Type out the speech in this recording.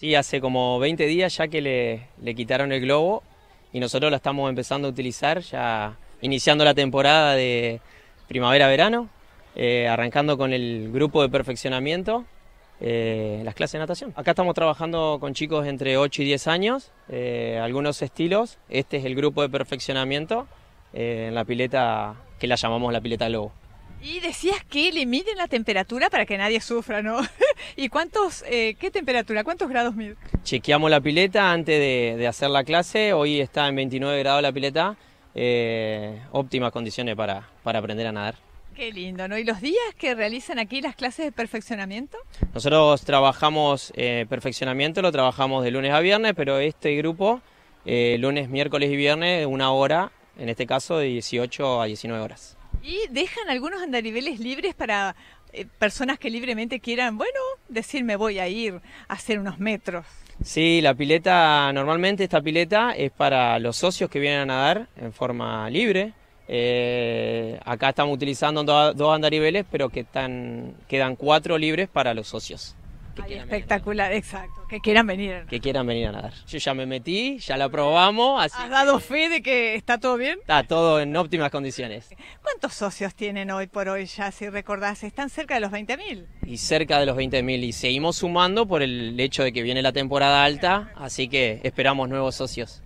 Sí, hace como 20 días ya que le, quitaron el globo y nosotros la estamos empezando a utilizar, ya iniciando la temporada de primavera-verano, eh, arrancando con el grupo de perfeccionamiento, eh, las clases de natación. Acá estamos trabajando con chicos entre 8 y 10 años, eh, algunos estilos. Este es el grupo de perfeccionamiento en la pileta que la llamamos la pileta Globo. Y decías que le miden la temperatura para que nadie sufra, ¿no? ¿Y cuántos, eh, qué temperatura, cuántos grados mide? Chequeamos la pileta antes de, hacer la clase, hoy está en 29 grados la pileta, eh, óptimas condiciones para, aprender a nadar. Qué lindo, ¿no? ¿Y los días que realizan aquí las clases de perfeccionamiento? Nosotros trabajamos eh, perfeccionamiento, lo trabajamos de lunes a viernes, pero este grupo, lunes, miércoles y viernes, una hora, en este caso de 18 a 19 horas. Y dejan algunos andariveles libres para eh, personas que libremente quieran, bueno, decirme voy a ir a hacer unos metros. Sí, la pileta, normalmente esta pileta es para los socios que vienen a nadar en forma libre. Eh, acá estamos utilizando dos andariveles, pero que están, quedan cuatro libres para los socios espectacular, exacto. Que quieran venir. Que quieran venir a nadar. Yo ya me metí, ya lo probamos. ¿Has dado fe de que está todo bien? Está todo en óptimas condiciones. ¿Cuántos socios tienen hoy por hoy ya, si recordás? ¿Están cerca de los 20.000? Y cerca de los 20.000. Y seguimos sumando por el hecho de que viene la temporada alta, así que esperamos nuevos socios.